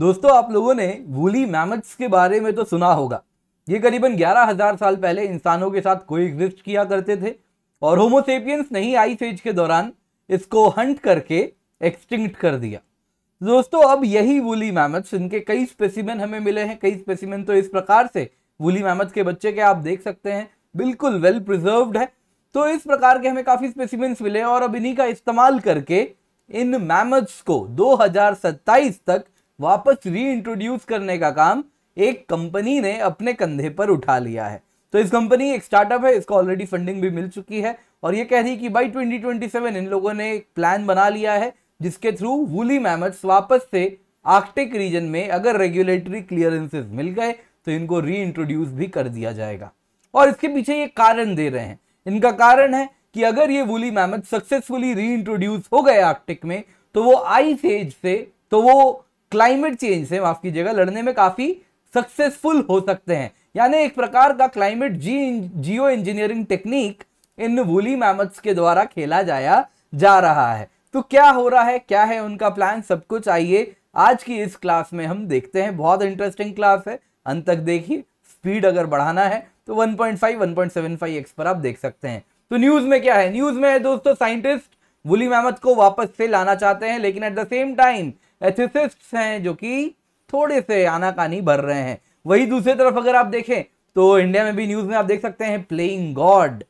दोस्तों आप लोगों ने वूली मैमट्स के बारे में तो सुना होगा ये करीबन ग्यारह हजार साल पहले इंसानों के साथ कोई एग्जिस्ट किया करते थे और होमोसेपियंस नहीं आइस एज के दौरान इसको हंट करके एक्सटिंक्ट कर दिया दोस्तों अब यही वूली मैमट्स इनके कई स्पेसिमेन हमें मिले हैं कई स्पेसिमेन तो इस प्रकार से वूली मैमथ के बच्चे के आप देख सकते हैं बिल्कुल वेल प्रिजर्व्ड है तो इस प्रकार के हमें काफ़ी स्पेसिमेंट्स मिले और अब इन्हीं का इस्तेमाल करके इन मैमथ्स को दो तक वापस रीइंट्रोड्यूस करने का काम एक कंपनी ने अपने कंधे पर उठा लिया है तो इस कंपनी एक स्टार्टअप है इसको ऑलरेडी फंडिंग भी मिल चुकी है और ये कह रही कि बाई 2027 इन लोगों ने एक प्लान बना लिया है जिसके थ्रू वूली मैमट्स वापस से आर्कटिक रीजन में अगर रेगुलेटरी क्लियरेंसेस मिल गए तो इनको रीइंट्रोड्यूस भी कर दिया जाएगा और इसके पीछे ये कारण दे रहे हैं इनका कारण है कि अगर ये वूली मैमथ सक्सेसफुली रीइंट्रोड्यूस हो गए आर्कटिक में तो वो आई सेज से तो वो क्लाइमेट चेंज से माफ कीजिएगा लड़ने में काफी सक्सेसफुल हो सकते हैं यानी एक प्रकार का क्लाइमेट जी geo engineering technique in woolly mammoths के द्वारा खेला जाया जा रहा है तो क्या हो रहा है क्या है उनका प्लान सब कुछ आइए आज की इस क्लास में हम देखते हैं बहुत इंटरेस्टिंग क्लास है अंत तक देखिए स्पीड अगर बढ़ाना है तो 1.5 1.75 एक्स पर आप देख सकते हैं तो न्यूज़ में क्या है न्यूज़ में है दोस्तों साइंटिस्ट वुली मेहमत को वापस से लाना चाहते हैं लेकिन at the same time ethicists हैं जो कि थोड़े से आनाकानी भर रहे हैं वही दूसरी तरफ अगर आप देखें तो इंडिया में भी न्यूज में आप देख सकते हैं प्लेइंग गॉड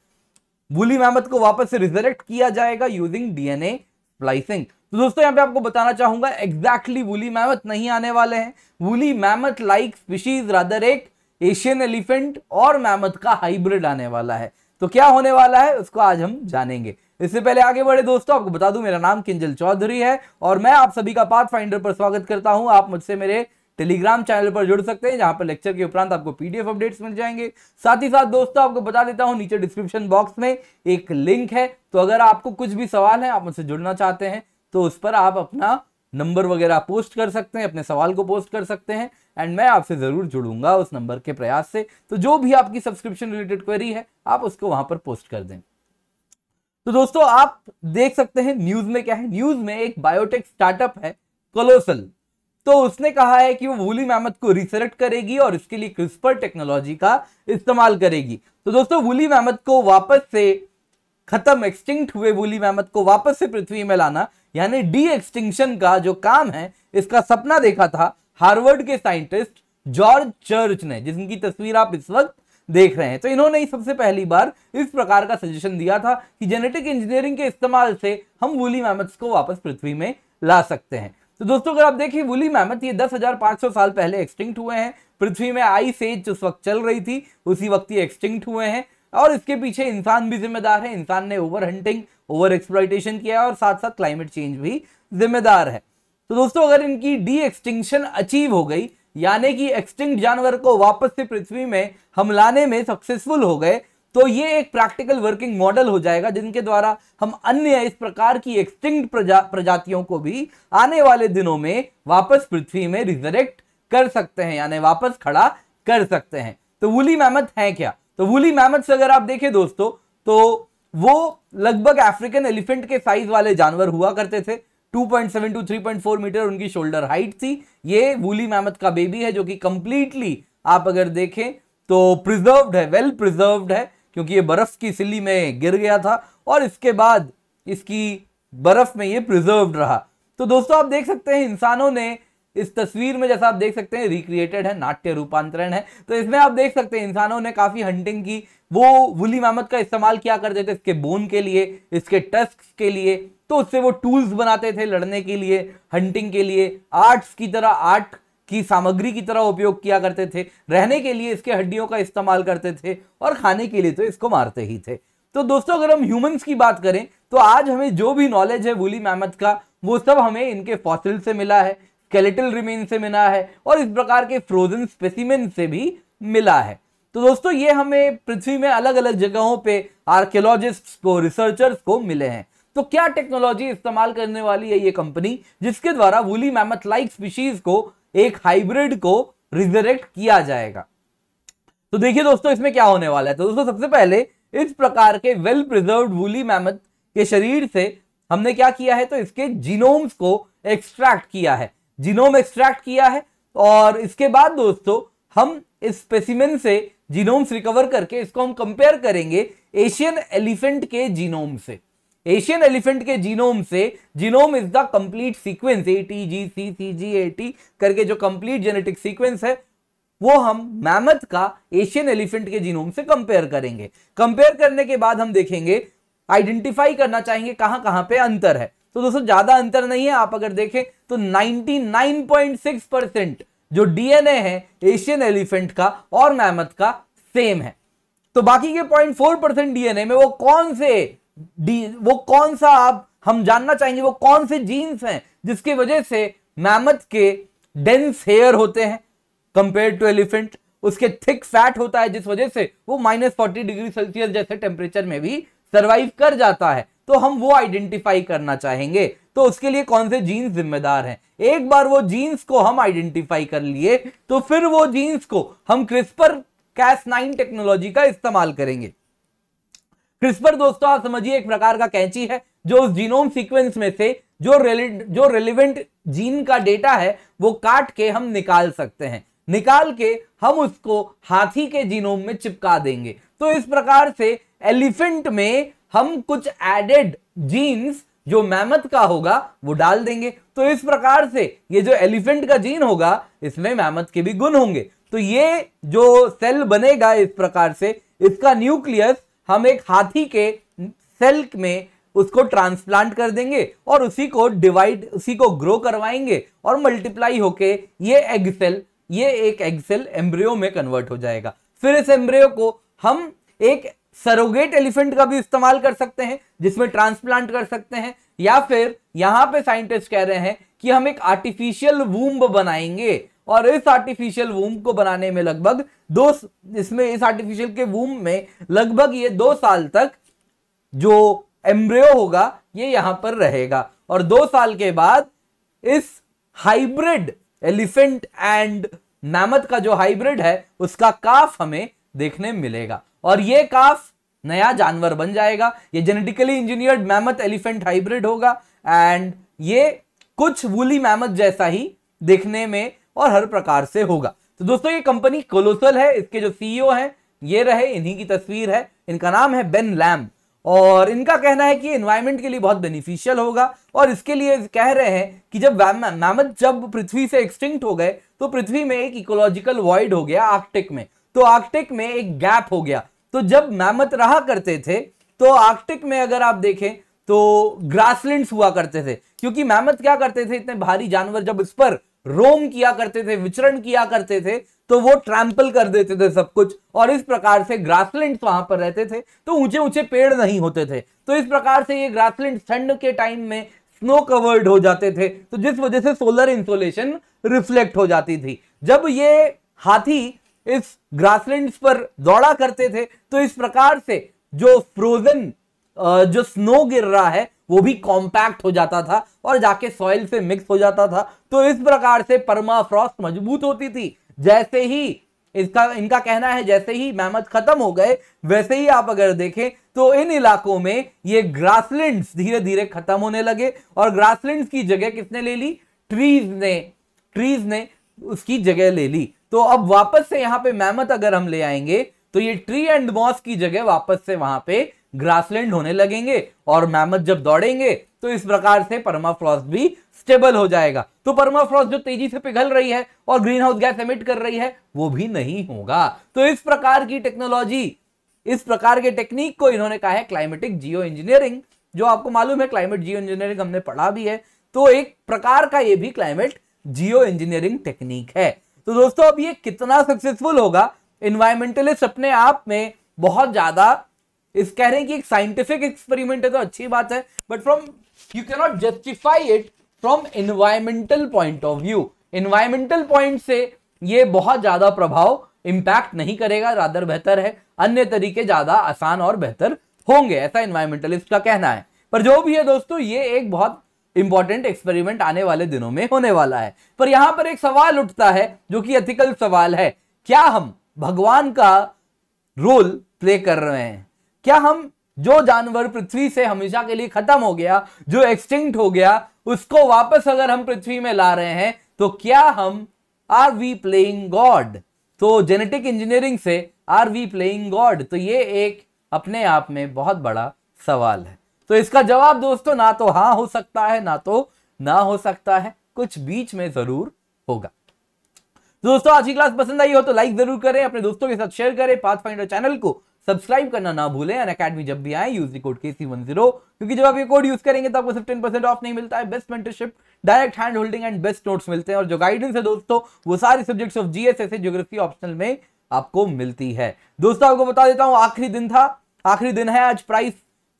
बुली मेहमद को वापस से रिजरेक्ट किया जाएगा यूजिंग डीएनए स्प्लाइसिंग तो दोस्तों यहाँ पे आपको बताना चाहूंगा एग्जैक्टली वुली मैमथ नहीं आने वाले हैं woolly mammoth like species rather एक एशियन एलिफेंट और मैमथ का हाइब्रिड आने वाला है तो क्या होने वाला है उसको आज हम जानेंगे इससे पहले आगे बढ़े दोस्तों आपको बता दूं मेरा नाम किंजल चौधरी है और मैं आप सभी का पाथ फाइंडर पर स्वागत करता हूं आप मुझसे मेरे टेलीग्राम चैनल पर जुड़ सकते हैं जहां पर लेक्चर के उपरांत आपको पीडीएफ अपडेट्स मिल जाएंगे साथ ही साथ दोस्तों आपको बता देता हूं नीचे डिस्क्रिप्शन बॉक्स में एक लिंक है तो अगर आपको कुछ भी सवाल है आप मुझसे जुड़ना चाहते हैं तो उस पर आप अपना नंबर वगैरह पोस्ट कर सकते हैं अपने सवाल को पोस्ट कर सकते हैं एंड मैं आपसे ज़रूर जुड़ूंगा उस नंबर के प्रयास से तो जो भी आपकी सब्सक्रिप्शन रिलेटेड क्वेरी है आप उसको वहां पर पोस्ट कर दें तो दोस्तों आप देख सकते हैं न्यूज में क्या है न्यूज में एक बायोटेक स्टार्टअप है कोलोसल तो उसने कहा है कि वो वूली मैमथ को रिसरेक्ट करेगी और इसके लिए क्रिस्पर टेक्नोलॉजी का इस्तेमाल करेगी तो दोस्तों वूली मैमथ को वापस से खत्म एक्सटिंक्ट हुए वूली मैमथ को वापस से पृथ्वी में लाना यानी डी एक्सटिंक्शन का जो काम है इसका सपना देखा था हार्वर्ड के साइंटिस्ट जॉर्ज चर्च ने जिनकी तस्वीर आप इस वक्त देख रहे हैं तो इन्होंने ही सबसे पहली बार इस प्रकार का सजेशन दिया था कि जेनेटिक इंजीनियरिंग के इस्तेमाल से हम वुली मैमथ्स को वापस पृथ्वी में ला सकते हैं तो दोस्तों अगर आप देखिए वुली मैमथ ये 10,500 साल पहले एक्सटिंक्ट हुए हैं पृथ्वी में आई सेज जिस वक्त चल रही थी उसी वक्त ये एक्सटिंक्ट हुए हैं और इसके पीछे इंसान भी जिम्मेदार है इंसान ने ओवर हंटिंग ओवर एक्सप्लाइटेशन किया है और साथ साथ क्लाइमेट चेंज भी जिम्मेदार है तो दोस्तों अगर इनकी डी एक्सटिंक्शन अचीव हो गई यानी कि एक्सटिंक्ट जानवर को वापस से पृथ्वी में हम लाने में सक्सेसफुल हो गए तो ये एक प्रैक्टिकल वर्किंग मॉडल हो जाएगा जिनके द्वारा हम अन्य इस प्रकार की एक्सटिंक्ट प्रजा प्रजातियों को भी आने वाले दिनों में वापस पृथ्वी में रिजरेक्ट कर सकते हैं यानी वापस खड़ा कर सकते हैं तो वुली मैमथ है क्या तो वुली मैमथ अगर आप देखें दोस्तों तो वो लगभग अफ्रीकन एलिफेंट के साइज वाले जानवर हुआ करते थे 2.7 3.4 मीटर उनकी शोल्डर हाइट थी ये वूली मैमथ का बेबी है जो कि कंप्लीटली आप अगर देखें तो प्रिजर्व्ड है वेल well प्रिजर्व्ड है क्योंकि ये बर्फ की सिल्ली में गिर गया था और इसके बाद इसकी बर्फ में ये प्रिजर्व्ड रहा तो दोस्तों आप देख सकते हैं इंसानों ने इस तस्वीर में जैसा आप देख सकते हैं रिक्रिएटेड है नाट्य रूपांतरण है तो इसमें आप देख सकते हैं इंसानों ने काफ़ी हंटिंग की वो वुली मामद का इस्तेमाल किया करते थे इसके बोन के लिए इसके टस्क के लिए तो उससे वो टूल्स बनाते थे लड़ने के लिए हंटिंग के लिए आर्ट्स की तरह आर्ट की सामग्री की तरह उपयोग किया करते थे रहने के लिए इसके हड्डियों का इस्तेमाल करते थे और खाने के लिए तो इसको मारते ही थे तो दोस्तों अगर हम ह्यूमंस की बात करें तो आज हमें जो भी नॉलेज है वुली मेहमत का वो सब हमें इनके फॉसिल से मिला है स्केलेटल रिमेन से मिला है और इस प्रकार के फ्रोजन स्पेसिमेन से भी मिला है तो दोस्तों ये हमें पृथ्वी में अलग अलग जगहों पे आर्कियोलॉजिस्ट्स को रिसर्चर्स को मिले हैं तो क्या टेक्नोलॉजी इस्तेमाल करने वाली है ये कंपनी जिसके द्वारा वुली मैमथ लाइक स्पीशीज को एक हाइब्रिड को रिजरेक्ट किया जाएगा तो देखिए दोस्तों इसमें क्या होने वाला है तो दोस्तों सबसे पहले इस प्रकार के वेल प्रिजर्व वूली मैमथ के शरीर से हमने क्या किया है तो इसके जीनोम्स को एक्सट्रैक्ट किया है जीनोम एक्सट्रैक्ट किया है और इसके बाद दोस्तों हम इस स्पेसिमेन से जीनोम्स रिकवर करके इसको हम कंपेयर करेंगे एशियन एलिफेंट के जीनोम से एशियन एलिफेंट के जीनोम से genome is the complete sequence A T G C C G A T करके जो कंप्लीट जेनेटिक सीक्वेंस है वो हम मैमथ का एशियन एलिफेंट के जीनोम से कंपेयर करेंगे कंपेयर करने के बाद हम देखेंगे आइडेंटिफाई करना चाहेंगे कहां कहां पे अंतर है तो दोस्तों ज्यादा अंतर नहीं है आप अगर देखें तो 99.6 परसेंट जो डीएनए है एशियन एलिफेंट का और मैमथ का सेम है तो बाकी के 0.4 परसेंट डीएनए में वो कौन से डी वो कौन सा आप हम जानना चाहेंगे वो कौन से जीन्स हैं जिसकी वजह से मैमथ के डेंस हेयर होते हैं कंपेयर टू एलिफेंट उसके थिक फैट होता है जिस वजह से वो माइनस फोर्टी डिग्री सेल्सियस जैसे टेम्परेचर में भी सर्वाइव कर जाता है तो हम वो आइडेंटिफाई करना चाहेंगे तो उसके लिए कौन से जीन्स जिम्मेदार हैं एक बार वो जीन्स को हम आइडेंटिफाई कर लिए तो फिर वो जीन्स को हम क्रिस्पर कैस नाइन टेक्नोलॉजी का इस्तेमाल करेंगे क्रिस्पर दोस्तों आप समझिए एक प्रकार का कैंची है जो उस जीनोम सीक्वेंस में से जो रेले जो रेलिवेंट जीन का डेटा है वो काट के हम निकाल सकते हैं निकाल के हम उसको हाथी के जीनोम में चिपका देंगे तो इस प्रकार से एलिफेंट में हम कुछ एडेड जीन्स जो मैमथ का होगा वो डाल देंगे तो इस प्रकार से ये जो एलिफेंट का जीन होगा इसमें मैमथ के भी गुण होंगे तो ये जो सेल बनेगा इस प्रकार से इसका न्यूक्लियस हम एक हाथी के सेल में उसको ट्रांसप्लांट कर देंगे और उसी को डिवाइड उसी को ग्रो करवाएंगे और मल्टीप्लाई होके ये एग सेल ये एक एग सेल एम्ब्रियो में कन्वर्ट हो जाएगा फिर इस एम्ब्रियो को हम एक सरोगेट एलिफेंट का भी इस्तेमाल कर सकते हैं जिसमें ट्रांसप्लांट कर सकते हैं या फिर यहां पे साइंटिस्ट कह रहे हैं कि हम एक आर्टिफिशियल वूम्ब बनाएंगे और इस आर्टिफिशियल वूम्ब को बनाने में लगभग दो इसमें इस आर्टिफिशियल के वूम में लगभग ये दो साल तक जो एम्ब्रियो होगा ये यहां पर रहेगा और दो साल के बाद इस हाइब्रिड एलिफेंट एंड मैमथ का जो हाइब्रिड है उसका काफ हमें देखने मिलेगा और ये काफ नया जानवर बन जाएगा ये genetically engineered mammoth elephant hybrid होगा एंड ये कुछ वूली मैमथ जैसा ही देखने में और हर प्रकार से होगा तो दोस्तों ये कंपनी कोलोसल है इसके जो सीईओ हैं ये रहे इन्हीं की तस्वीर है इनका नाम है बेन लैम और इनका कहना है कि इन्वायरमेंट के लिए बहुत बेनिफिशियल होगा और इसके लिए कह रहे हैं कि जब मैमथ जब पृथ्वी से एक्सटिंक्ट हो गए तो पृथ्वी में एक इकोलॉजिकल वॉइड हो गया आर्कटिक में तो आर्कटिक में एक गैप हो गया तो जब मैमत रहा करते थे तो आर्कटिक में अगर आप देखें तो ग्रासलैंड्स हुआ करते थे क्योंकि मैमत क्या करते थे इतने भारी जानवर जब इस पर रोम किया करते थे विचरण किया करते थे तो वो ट्रैम्पल कर देते थे सब कुछ और इस प्रकार से ग्रासलैंड तो वहां पर रहते थे तो ऊंचे ऊंचे पेड़ नहीं होते थे तो इस प्रकार से ये ग्रासलैंड ठंड के टाइम में स्नो कवर्ड हो जाते थे तो जिस वजह से सोलर इंसोलेशन रिफ्लेक्ट हो जाती थी जब ये हाथी इस ग्रासलैंड्स पर दौड़ा करते थे तो इस प्रकार से जो फ्रोजन जो स्नो गिर रहा है वो भी कॉम्पैक्ट हो जाता था और जाके सॉइल से मिक्स हो जाता था तो इस प्रकार से परमाफ्रॉस्ट मजबूत होती थी जैसे ही इसका इनका कहना है जैसे ही मेहमत खत्म हो गए वैसे ही आप अगर देखें तो इन इलाकों में ये ग्रासलैंड्स धीरे धीरे खत्म होने लगे और ग्रासलैंड्स की जगह किसने ले ली ट्रीज ने ट्रीज ने उसकी जगह ले ली तो अब वापस से यहाँ पे मैमत अगर हम ले आएंगे तो ये ट्री एंड मॉस की जगह वापस से वहां पे ग्रासलैंड होने लगेंगे और मैमत जब दौड़ेंगे तो इस प्रकार से परमाफ्रॉस्ट भी स्टेबल हो जाएगा तो परमाफ्रॉस्ट जो तेजी से पिघल रही है और ग्रीन हाउस गैस एमिट कर रही है वो भी नहीं होगा तो इस प्रकार की टेक्नोलॉजी इस प्रकार के टेक्निक को इन्होंने कहा है क्लाइमेटिक जियो इंजीनियरिंग जो आपको मालूम है क्लाइमेट जियो इंजीनियरिंग हमने पढ़ा भी है तो एक प्रकार का ये भी क्लाइमेट जियो इंजीनियरिंग टेक्निक है तो दोस्तों अब ये कितना सक्सेसफुल होगा इन्वायरमेंटलिस्ट अपने आप में बहुत ज्यादा इस कह रहे हैं कि एक साइंटिफिक एक्सपेरिमेंट है तो अच्छी बात है but from you cannot justify it from environmental point of view environmental point से ये बहुत ज्यादा प्रभाव इंपैक्ट नहीं करेगा रादर बेहतर है अन्य तरीके ज्यादा आसान और बेहतर होंगे ऐसा इन्वायरमेंटलिस्ट का कहना है पर जो भी है दोस्तों ये एक बहुत इंपॉर्टेंट एक्सपेरिमेंट आने वाले दिनों में होने वाला है पर यहां पर एक सवाल उठता है जो कि एथिकल सवाल है क्या हम भगवान का रोल प्ले कर रहे हैं क्या हम जो जानवर पृथ्वी से हमेशा के लिए खत्म हो गया जो एक्सटिंक्ट हो गया उसको वापस अगर हम पृथ्वी में ला रहे हैं तो क्या हम आर वी प्लेइंग गॉड तो जेनेटिक इंजीनियरिंग से आर वी प्लेइंग गॉड तो ये एक अपने आप में बहुत बड़ा सवाल है तो इसका जवाब दोस्तों ना तो हाँ हो सकता है ना तो ना हो सकता है कुछ बीच में जरूर होगा दोस्तों आज की क्लास पसंद आई हो तो लाइक जरूर करें अपने दोस्तों के साथ शेयर करें पाथ फाइंडर चैनल को सब्सक्राइब करना ना भूलें अन अकेडमी जब भी आए यूज कोड के सी वन जीरो क्योंकि जब आप ये कोड यूज करेंगे तो आपको सिर्फ टेन परसेंट ऑफ नहीं मिलता है best mentorship direct hand holding and best notes मिलते हैं और जो गाइडेंस है दोस्तों वो सारे subjects of GS geography optional में आपको मिलती है दोस्तों आपको बता देता हूँ आखिरी दिन था आखिरी दिन है आज प्राइस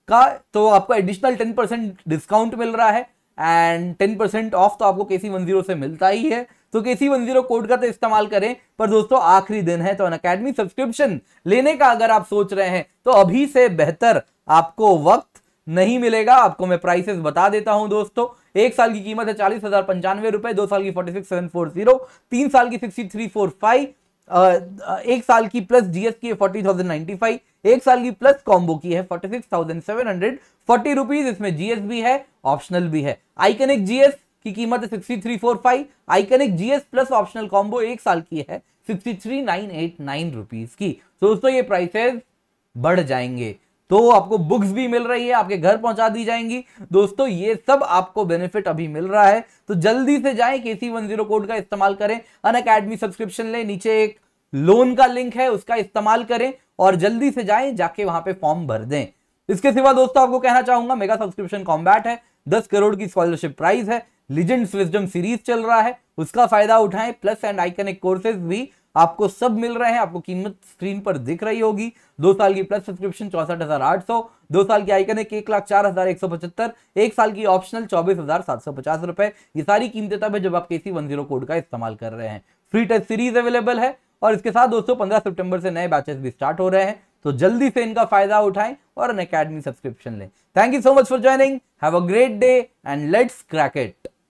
का तो आपको एडिशनल टेन परसेंट डिस्काउंट मिल रहा है एंड टेन परसेंट ऑफ तो आपको केसी वन जीरो से मिलता ही है तो केसी वन जीरो कोड का तो इस्तेमाल करें पर दोस्तों आखिरी दिन है तो अन अकेडमी सब्सक्रिप्शन लेने का अगर आप सोच रहे हैं तो अभी से बेहतर आपको वक्त नहीं मिलेगा आपको मैं प्राइसेस बता देता हूं दोस्तों एक साल की कीमत है चालीस हजार पंचानवे रुपए दो साल की forty six seven four zero तीन साल की सिक्सटी थ्री फोर फाइव एक साल की प्लस जीएस की फोर्टी थाउजेंड नाइनटी फाइव एक साल की प्लस कॉम्बो की है forty six thousand seven hundred forty rupees इसमें जीएस भी है ऑप्शनल भी है आइकनिक जीएस की कीमत sixty three four five iconic GS plus optional combo एक साल की है sixty three nine eight nine rupees की तो दोस्तों ये प्राइसेस बढ़ जाएंगे तो आपको बुक्स भी मिल रही है आपके घर पहुंचा दी जाएंगी दोस्तों ये सब आपको बेनिफिट अभी मिल रहा है तो जल्दी से जाए के सी वन जीरो कोड का इस्तेमाल करें अन अकेडमी सब्सक्रिप्शन लें नीचे एक लोन का लिंक है उसका इस्तेमाल करें और जल्दी से जाए जाके वहां पे फॉर्म भर दें इसके सिवा दोस्तों आपको कहना चाहूंगा मेगा सब्सक्रिप्शन कॉम्बैट है दस करोड़ की स्कॉलरशिप प्राइज है लिजेंड्स विजडम सीरीज चल रहा है उसका फायदा उठाएं प्लस एंड आइकनिक कोर्सेज भी आपको सब मिल रहे हैं आपको कीमत स्क्रीन पर दिख रही होगी दो साल की प्लस सब्सक्रिप्शन चौसठ हजार आठ सौ दो साल की आइकन है एक लाख चार हजार एक सौ पचहत्तर एक साल की ऑप्शनल चौबीस हजार सात सौ पचास रुपए ये सारी कीमतें तब है जब आप केसी वन जीरो कोड का इस्तेमाल कर रहे हैं फ्री टेस्ट सीरीज अवेलेबल है और इसके साथ दोस्तों पंद्रह सेप्टेम्बर से नए बैचेस भी स्टार्ट हो रहे हैं तो जल्दी से इनका फायदा उठाएं और अन अकेडमी सब्सक्रिप्शन लें thank you so much for joining have a great day and let's crack it